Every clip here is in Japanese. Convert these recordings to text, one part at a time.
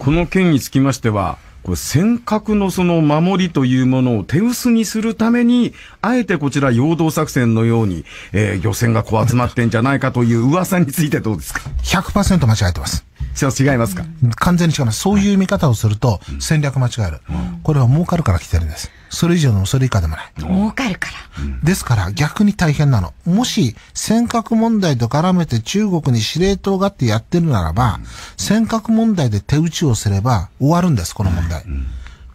この件につきましては、これ尖閣のその守りというものを手薄にするために、あえてこちら陽動作戦のように、えー、漁船がこう集まってんじゃないかという噂についてどうですか ?100% 間違えてます。違いますか完全に違います。そういう見方をすると戦略間違える。これは儲かるから来てるんです。それ以上のそれ以下でもない。儲かるから。ですから逆に大変なの。もし尖閣問題と絡めて中国に司令塔があってやってるならば、尖閣問題で手打ちをすれば終わるんです、この問題。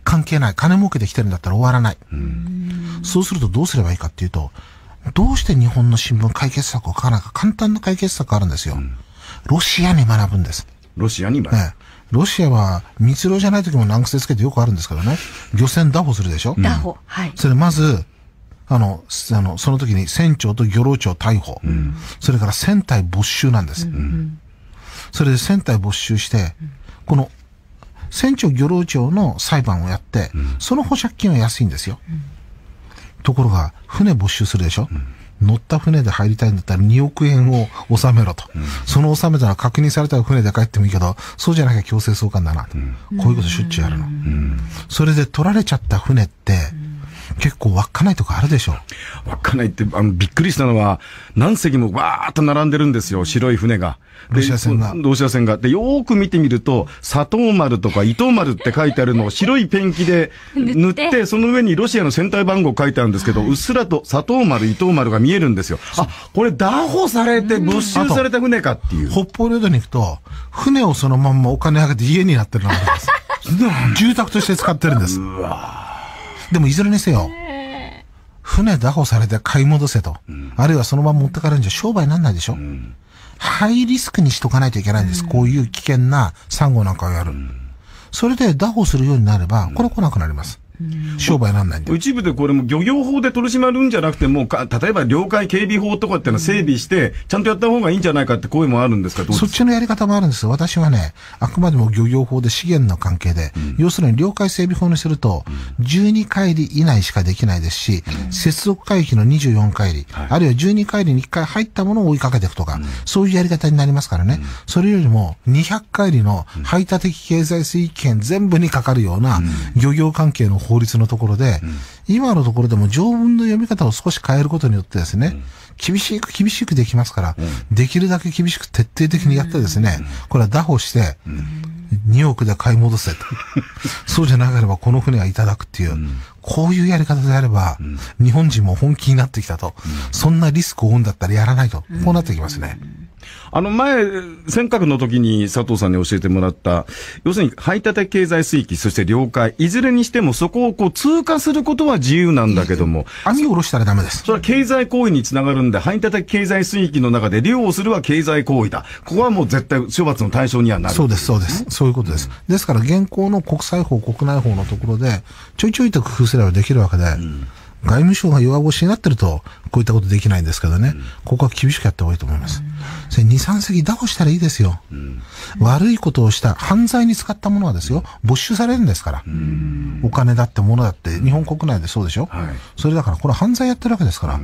関係ない。金儲けてきてるんだったら終わらない。そうするとどうすればいいかっていうと、どうして日本の新聞解決策を書かなか簡単な解決策があるんですよ。ロシアに学ぶんです。ロシアにまで。はいロシアは密漏じゃない時も難癖つけてよくあるんですけどね。漁船拿捕するでしょ打捕、はい。それまず、あの、あの、その時に船長と漁労長逮捕。うん、それから船体没収なんです。うん、それで船体没収して、この、船長漁労長の裁判をやって、その保釈金は安いんですよ。ところが、船没収するでしょ、うん乗った船で入りたいんだったら2億円を納めろと、うん、その納めたら確認された船で帰ってもいいけど、そうじゃなきゃ強制送還だなと、うん、こういうことしょっちゅうやるの、うん、それで取られちゃった船って、結構稚内とかあるでしょ稚内って、あの、びっくりしたのは、何隻もわーっと並んでるんですよ、白い船が。ロシア船が。ロシア船が。で、よーく見てみると、佐藤丸とか伊藤丸って書いてあるのを白いペンキで 塗って、ってその上にロシアの船体番号書いてあるんですけど、はい、うっすらと佐藤丸、伊藤丸が見えるんですよ。あ、これ、拿捕されて没収された船かっていう。北方領土に行くと、船をそのまんまお金あげて家になってるのがあります。住宅として使ってるんです。うわでもいずれにせよ、船打破されて買い戻せと、うん、あるいはそのまま持ってかれるんじゃ商売になんないでしょ、うん、ハイリスクにしとかないといけないんです。うん、こういう危険なサンゴなんかをやる。それで打破するようになれば、これ来なくなります。商売なんないんだ一部でこれも漁業法で取り締まるんじゃなくて、もうか、例えば領海警備法とかっていうの整備して、ちゃんとやった方がいいんじゃないかって声もあるんですかそっちのやり方もあるんです。私はね、あくまでも漁業法で資源の関係で、うん、要するに領海整備法にすると、12海里以内しかできないですし、うん、接続海域の24回り、はい、あるいは12海里に1回入ったものを追いかけていくとか、うん、そういうやり方になりますからね。それよりも、200回りの排他的経済水域圏全部にかかるような、漁業関係の法律のところで、うん、今のところでも条文の読み方を少し変えることによってですね、厳しく厳しくできますから、できるだけ厳しく徹底的にやってですね、これは打破して、2億で買い戻せと。そうじゃなければこの船はいただくっていう、うん、こういうやり方であれば、うん、日本人も本気になってきたと、うん、そんなリスクを負うんだったらやらないと、こうなってきますね。あの前、尖閣の時に佐藤さんに教えてもらった、要するに排他的経済水域、そして領海、いずれにしてもそこをこう通過することは自由なんだけども。網を下ろしたらダメです。それは経済行為につながるんで、排他的経済水域の中で漁をするは経済行為だ。ここはもう絶対処罰の対象にはなる。そうです、そうです。そういうことです。ですから現行の国際法、国内法のところで、ちょいちょいと工夫すればできるわけで、うん外務省が弱腰になってると、こういったことできないんですけどね、うん、ここは厳しくやった方がいいと思います。うん、それ2、3隻打こしたらいいですよ、うん、悪いことをした、犯罪に使ったものはですよ、没収されるんですから。お金だってものだって、日本国内でそうでしょ、はい、それだから、これ犯罪やってるわけですから。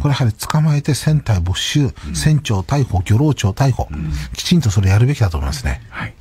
これやはり捕まえて船体没収、船長逮捕、漁労長逮捕、きちんとそれやるべきだと思いますね。はい